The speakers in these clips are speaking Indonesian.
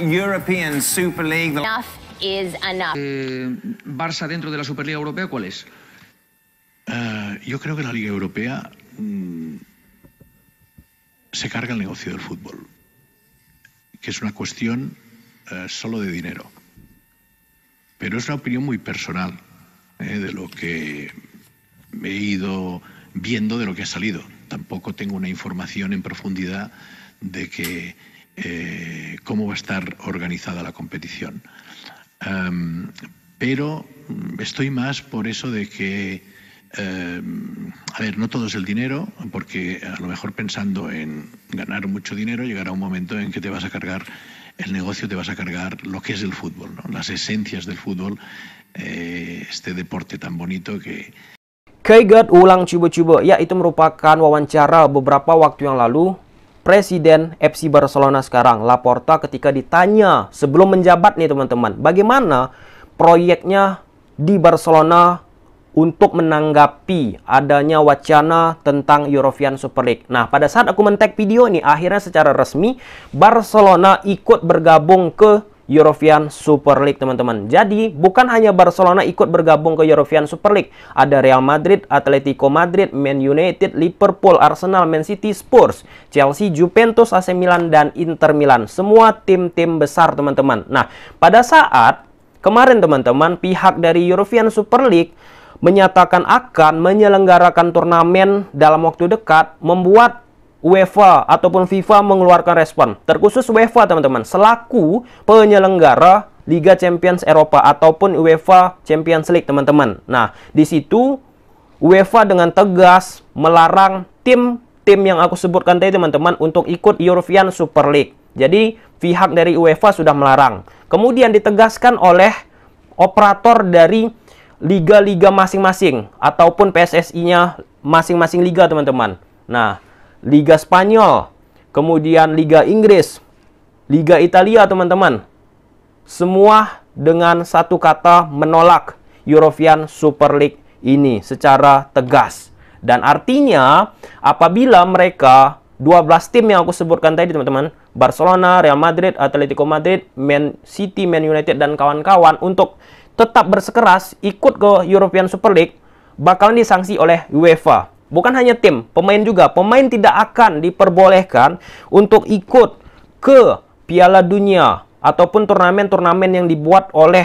European Super League. Enough is enough. Eh, Barça dentro de la Superliga Europea, ¿cuál es? Eh, yo creo que la Liga Europea mm, se carga el negocio del fútbol, que es una cuestión eh, solo de dinero. Pero es una opinión muy personal de lo que he ido viendo, de lo que ha salido. Tampoco tengo una información en profundidad de que eh, cómo va a estar organizada la competición. Em, pero estoy más por eso de que, em, a ver, no todo es el dinero, porque a lo mejor pensando en ganar mucho dinero llegará un momento en que te vas a cargar el negocio, te vas a cargar lo que es el fútbol, ¿no? las esencias del fútbol, eh, este deporte tan bonito que... ulang cuba-cuba, ya itu merupakan wawancara beberapa waktu yang lalu Presiden FC Barcelona sekarang, Laporta ketika ditanya sebelum menjabat nih teman-teman, bagaimana proyeknya di Barcelona untuk menanggapi adanya wacana tentang European Super League. Nah, pada saat aku mentek video ini, akhirnya secara resmi Barcelona ikut bergabung ke European Super League teman-teman. Jadi bukan hanya Barcelona ikut bergabung ke European Super League, ada Real Madrid, Atletico Madrid, Man United, Liverpool, Arsenal, Man City, Spurs, Chelsea, Juventus, AC Milan dan Inter Milan. Semua tim-tim besar teman-teman. Nah, pada saat kemarin teman-teman pihak dari European Super League menyatakan akan menyelenggarakan turnamen dalam waktu dekat membuat UEFA ataupun FIFA mengeluarkan respon. Terkhusus UEFA, teman-teman, selaku penyelenggara Liga Champions Eropa ataupun UEFA Champions League, teman-teman. Nah, di situ UEFA dengan tegas melarang tim-tim yang aku sebutkan tadi, teman-teman, untuk ikut European Super League. Jadi, pihak dari UEFA sudah melarang. Kemudian ditegaskan oleh operator dari liga-liga masing-masing ataupun PSSI-nya masing-masing liga, teman-teman. Nah, Liga Spanyol, kemudian Liga Inggris, Liga Italia, teman-teman. Semua dengan satu kata menolak European Super League ini secara tegas. Dan artinya apabila mereka 12 tim yang aku sebutkan tadi teman-teman, Barcelona, Real Madrid, Atletico Madrid, Man City, Man United dan kawan-kawan untuk tetap bersekeras ikut ke European Super League bakalan disanksi oleh UEFA. Bukan hanya tim, pemain juga. Pemain tidak akan diperbolehkan untuk ikut ke Piala Dunia ataupun turnamen-turnamen yang dibuat oleh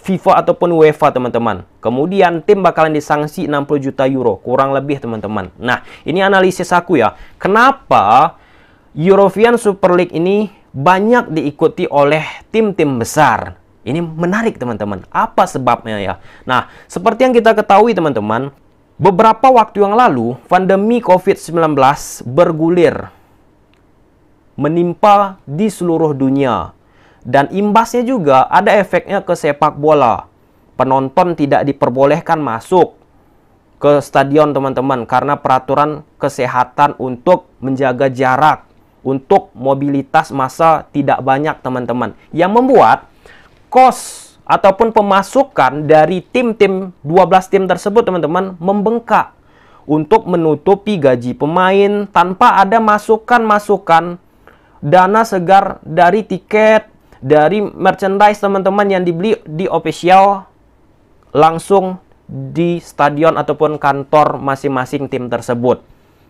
FIFA ataupun UEFA teman-teman. Kemudian tim bakalan disanksi 60 juta euro, kurang lebih teman-teman. Nah, ini analisis aku ya. Kenapa European Super League ini banyak diikuti oleh tim-tim besar? Ini menarik teman-teman. Apa sebabnya ya? Nah, seperti yang kita ketahui teman-teman, Beberapa waktu yang lalu, pandemi COVID-19 bergulir menimpa di seluruh dunia. Dan imbasnya juga ada efeknya ke sepak bola. Penonton tidak diperbolehkan masuk ke stadion teman-teman karena peraturan kesehatan untuk menjaga jarak, untuk mobilitas massa tidak banyak teman-teman. Yang membuat kos ataupun pemasukan dari tim-tim 12 tim tersebut teman-teman membengkak untuk menutupi gaji pemain tanpa ada masukan-masukan dana segar dari tiket, dari merchandise teman-teman yang dibeli di official langsung di stadion ataupun kantor masing-masing tim tersebut.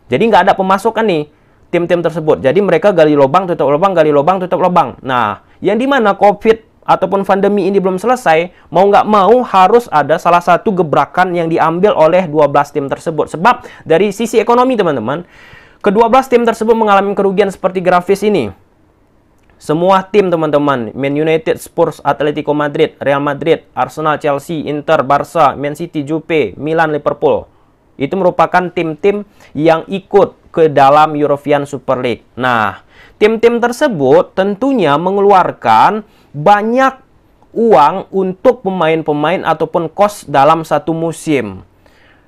Jadi nggak ada pemasukan nih tim-tim tersebut. Jadi mereka gali lubang, tutup lubang, gali lubang, tutup lubang. Nah, yang dimana COVID ataupun pandemi ini belum selesai, mau nggak mau harus ada salah satu gebrakan yang diambil oleh 12 tim tersebut. Sebab dari sisi ekonomi teman-teman, kedua belas tim tersebut mengalami kerugian seperti grafis ini. Semua tim teman-teman, Man United, Spurs, Atletico Madrid, Real Madrid, Arsenal, Chelsea, Inter, Barca, Man City, Juve, Milan, Liverpool. Itu merupakan tim-tim yang ikut ke dalam European Super League. Nah, tim-tim tersebut tentunya mengeluarkan banyak uang untuk pemain-pemain ataupun kos dalam satu musim.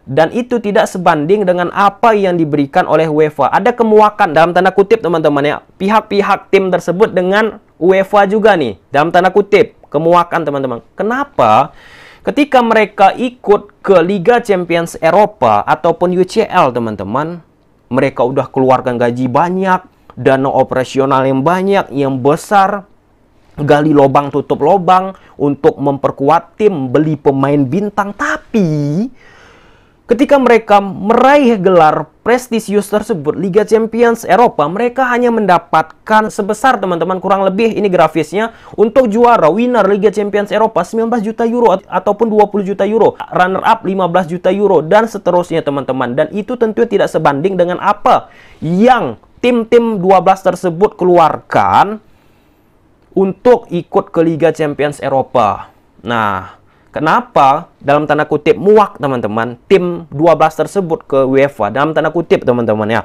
Dan itu tidak sebanding dengan apa yang diberikan oleh UEFA. Ada kemuakan dalam tanda kutip teman-teman ya. Pihak-pihak tim tersebut dengan UEFA juga nih. Dalam tanda kutip. Kemuakan teman-teman. Kenapa? Ketika mereka ikut ke Liga Champions Eropa ataupun UCL teman-teman. Mereka udah keluarkan gaji banyak. Dana operasional yang banyak, yang besar gali lobang tutup lobang untuk memperkuat tim, beli pemain bintang. Tapi ketika mereka meraih gelar prestisius tersebut Liga Champions Eropa, mereka hanya mendapatkan sebesar teman-teman kurang lebih ini grafisnya untuk juara winner Liga Champions Eropa 19 juta euro ataupun 20 juta euro, runner up 15 juta euro dan seterusnya teman-teman. Dan itu tentu tidak sebanding dengan apa yang tim-tim 12 tersebut keluarkan untuk ikut ke Liga Champions Eropa. Nah, kenapa dalam tanda kutip muak teman-teman tim 12 tersebut ke UEFA dalam tanda kutip teman-teman ya.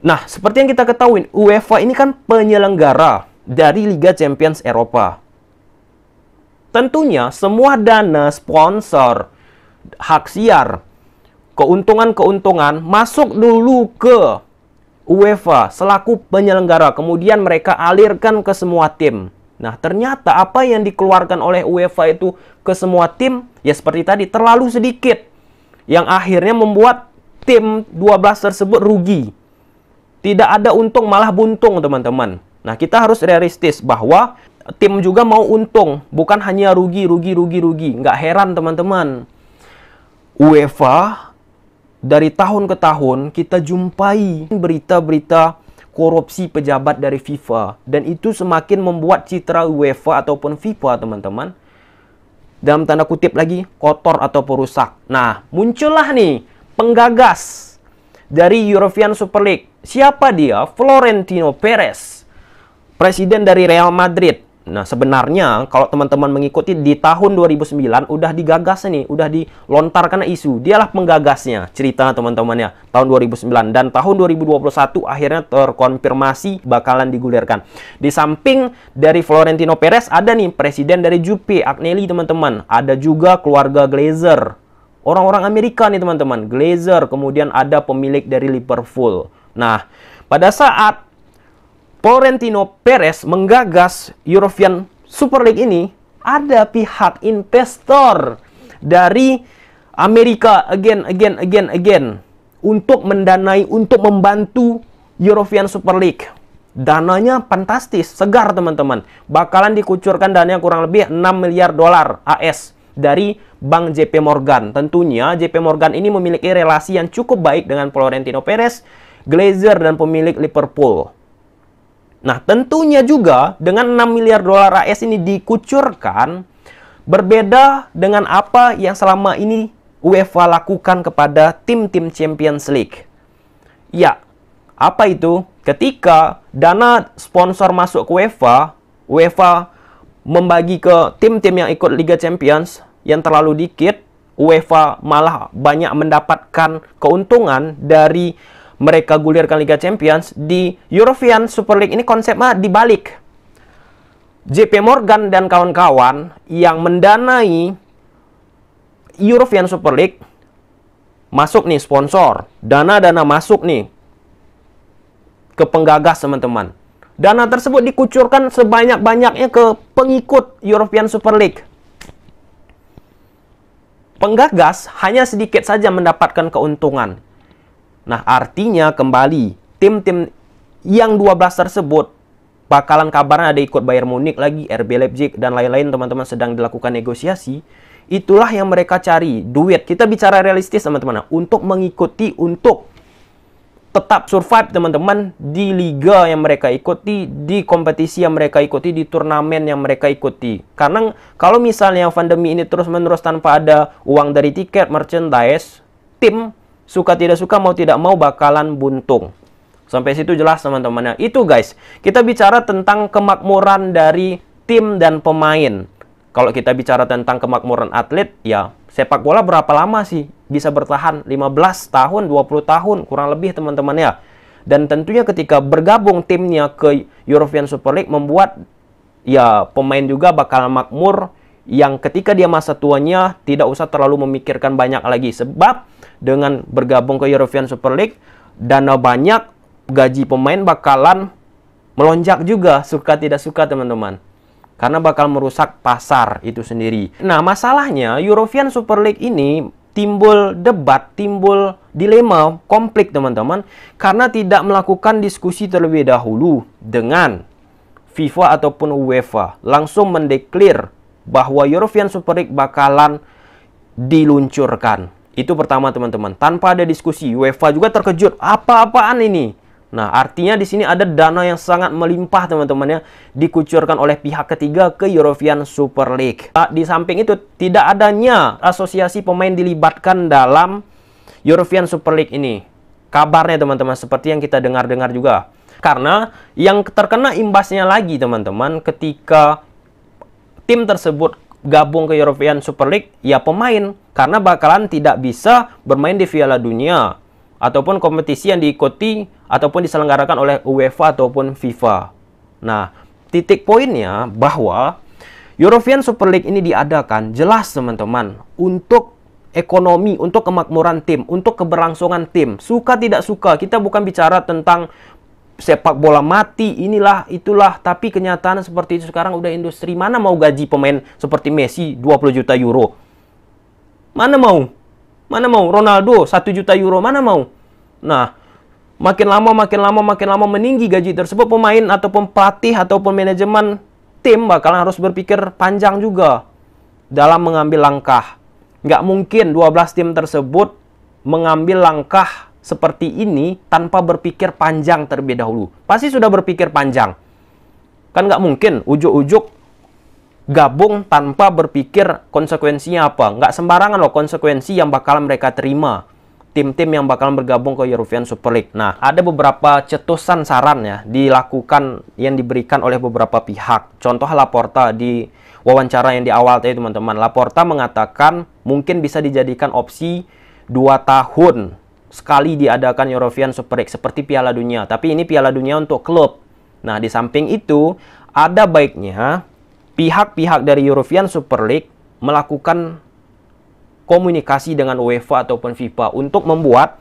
Nah, seperti yang kita ketahui, UEFA ini kan penyelenggara dari Liga Champions Eropa. Tentunya semua dana sponsor, hak siar, keuntungan-keuntungan masuk dulu ke UEFA selaku penyelenggara kemudian mereka alirkan ke semua tim. Nah, ternyata apa yang dikeluarkan oleh UEFA itu ke semua tim ya seperti tadi terlalu sedikit yang akhirnya membuat tim 12 tersebut rugi. Tidak ada untung malah buntung, teman-teman. Nah, kita harus realistis bahwa tim juga mau untung, bukan hanya rugi, rugi, rugi, rugi. Nggak heran, teman-teman. UEFA dari tahun ke tahun kita jumpai berita-berita korupsi pejabat dari FIFA dan itu semakin membuat citra UEFA ataupun FIFA teman-teman dalam tanda kutip lagi kotor atau perusak. Nah, muncullah nih penggagas dari European Super League. Siapa dia? Florentino Perez, presiden dari Real Madrid. Nah, sebenarnya kalau teman-teman mengikuti di tahun 2009 udah digagas nih, udah dilontarkan isu. Dialah penggagasnya cerita teman-teman ya. Tahun 2009 dan tahun 2021 akhirnya terkonfirmasi bakalan digulirkan. Di samping dari Florentino Perez ada nih presiden dari Juve Agnelli teman-teman. Ada juga keluarga Glazer. Orang-orang Amerika nih teman-teman. Glazer kemudian ada pemilik dari Liverpool. Nah, pada saat Florentino Perez menggagas European Super League ini, ada pihak investor dari Amerika again again again again untuk mendanai untuk membantu European Super League. Dananya fantastis, segar teman-teman. Bakalan dikucurkan dananya kurang lebih 6 miliar dolar AS dari Bank JP Morgan. Tentunya JP Morgan ini memiliki relasi yang cukup baik dengan Florentino Perez, Glazer dan pemilik Liverpool. Nah, tentunya juga dengan 6 miliar dolar AS ini dikucurkan berbeda dengan apa yang selama ini UEFA lakukan kepada tim-tim Champions League. Ya, apa itu? Ketika dana sponsor masuk ke UEFA, UEFA membagi ke tim-tim yang ikut Liga Champions yang terlalu dikit, UEFA malah banyak mendapatkan keuntungan dari mereka gulirkan Liga Champions, di European Super League ini konsepnya dibalik. JP Morgan dan kawan-kawan yang mendanai European Super League masuk nih sponsor, dana-dana masuk nih ke penggagas teman-teman. Dana tersebut dikucurkan sebanyak-banyaknya ke pengikut European Super League. Penggagas hanya sedikit saja mendapatkan keuntungan. Nah, artinya kembali tim-tim yang 12 tersebut bakalan kabarnya ada ikut Bayern Munich lagi, RB Leipzig dan lain-lain teman-teman sedang dilakukan negosiasi. Itulah yang mereka cari, duit. Kita bicara realistis teman-teman, untuk mengikuti untuk tetap survive teman-teman di liga yang mereka ikuti, di kompetisi yang mereka ikuti, di turnamen yang mereka ikuti. Karena kalau misalnya pandemi ini terus-menerus tanpa ada uang dari tiket, merchandise, tim suka tidak suka mau tidak mau bakalan buntung. Sampai situ jelas teman-teman. Nah, itu guys, kita bicara tentang kemakmuran dari tim dan pemain. Kalau kita bicara tentang kemakmuran atlet, ya sepak bola berapa lama sih bisa bertahan? 15 tahun, 20 tahun, kurang lebih teman-teman ya. Dan tentunya ketika bergabung timnya ke European Super League membuat ya pemain juga bakal makmur yang ketika dia masa tuanya tidak usah terlalu memikirkan banyak lagi sebab dengan bergabung ke European Super League dana banyak gaji pemain bakalan melonjak juga suka tidak suka teman-teman karena bakal merusak pasar itu sendiri. Nah, masalahnya European Super League ini timbul debat, timbul dilema, konflik teman-teman karena tidak melakukan diskusi terlebih dahulu dengan FIFA ataupun UEFA langsung mendeklir bahwa European Super League bakalan diluncurkan. Itu pertama teman-teman. Tanpa ada diskusi, UEFA juga terkejut. Apa-apaan ini? Nah, artinya di sini ada dana yang sangat melimpah teman-teman ya dikucurkan oleh pihak ketiga ke European Super League. Nah, di samping itu tidak adanya asosiasi pemain dilibatkan dalam European Super League ini. Kabarnya teman-teman seperti yang kita dengar-dengar juga. Karena yang terkena imbasnya lagi teman-teman ketika tim tersebut gabung ke European Super League ya pemain karena bakalan tidak bisa bermain di Piala Dunia ataupun kompetisi yang diikuti ataupun diselenggarakan oleh UEFA ataupun FIFA. Nah, titik poinnya bahwa European Super League ini diadakan jelas teman-teman untuk ekonomi, untuk kemakmuran tim, untuk keberlangsungan tim. Suka tidak suka, kita bukan bicara tentang sepak bola mati, inilah, itulah. Tapi kenyataan seperti itu sekarang udah industri. Mana mau gaji pemain seperti Messi 20 juta euro? Mana mau? Mana mau? Ronaldo 1 juta euro, mana mau? Nah, makin lama, makin lama, makin lama meninggi gaji tersebut, pemain ataupun pelatih ataupun manajemen tim bakalan harus berpikir panjang juga dalam mengambil langkah. Nggak mungkin 12 tim tersebut mengambil langkah seperti ini tanpa berpikir panjang terlebih dahulu. Pasti sudah berpikir panjang. Kan nggak mungkin ujuk-ujuk gabung tanpa berpikir konsekuensinya apa. Nggak sembarangan loh konsekuensi yang bakal mereka terima. Tim-tim yang bakal bergabung ke European Super League. Nah, ada beberapa cetusan saran ya dilakukan yang diberikan oleh beberapa pihak. Contoh Laporta di wawancara yang di awal tadi teman-teman. Laporta mengatakan mungkin bisa dijadikan opsi 2 tahun sekali diadakan European Super League seperti Piala Dunia. Tapi ini Piala Dunia untuk klub. Nah, di samping itu ada baiknya pihak-pihak dari European Super League melakukan komunikasi dengan UEFA ataupun FIFA untuk membuat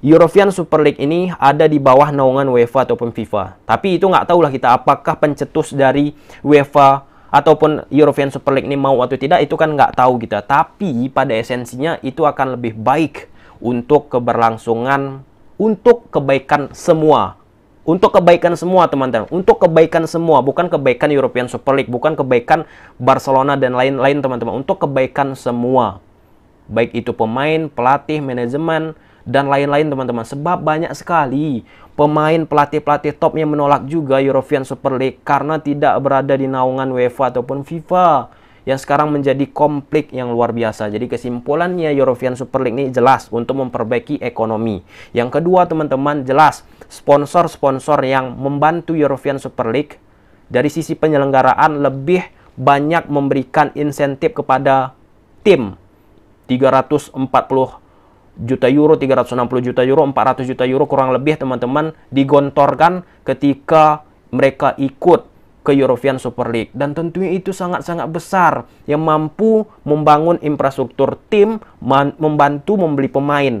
European Super League ini ada di bawah naungan UEFA ataupun FIFA. Tapi itu nggak lah kita apakah pencetus dari UEFA ataupun European Super League ini mau atau tidak itu kan nggak tahu kita. Tapi pada esensinya itu akan lebih baik untuk keberlangsungan untuk kebaikan semua untuk kebaikan semua teman-teman untuk kebaikan semua bukan kebaikan European Super League bukan kebaikan Barcelona dan lain-lain teman-teman untuk kebaikan semua baik itu pemain pelatih manajemen dan lain-lain teman-teman sebab banyak sekali pemain pelatih-pelatih top yang menolak juga European Super League karena tidak berada di naungan UEFA ataupun FIFA yang sekarang menjadi konflik yang luar biasa. Jadi kesimpulannya European Super League ini jelas untuk memperbaiki ekonomi. Yang kedua teman-teman jelas sponsor-sponsor yang membantu European Super League dari sisi penyelenggaraan lebih banyak memberikan insentif kepada tim 340 juta euro, 360 juta euro, 400 juta euro kurang lebih teman-teman digontorkan ketika mereka ikut ke European Super League dan tentunya itu sangat-sangat besar yang mampu membangun infrastruktur tim, membantu membeli pemain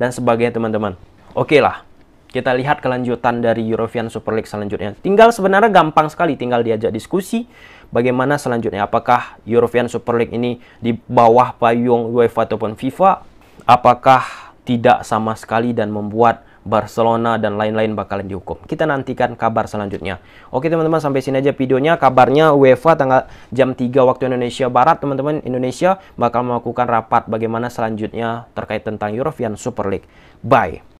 dan sebagainya teman-teman. Oke okay lah, kita lihat kelanjutan dari European Super League selanjutnya. Tinggal sebenarnya gampang sekali, tinggal diajak diskusi bagaimana selanjutnya. Apakah European Super League ini di bawah payung UEFA ataupun FIFA? Apakah tidak sama sekali dan membuat Barcelona dan lain-lain bakalan dihukum. Kita nantikan kabar selanjutnya. Oke teman-teman sampai sini aja videonya. Kabarnya UEFA tanggal jam 3 waktu Indonesia Barat teman-teman Indonesia bakal melakukan rapat bagaimana selanjutnya terkait tentang European Super League. Bye.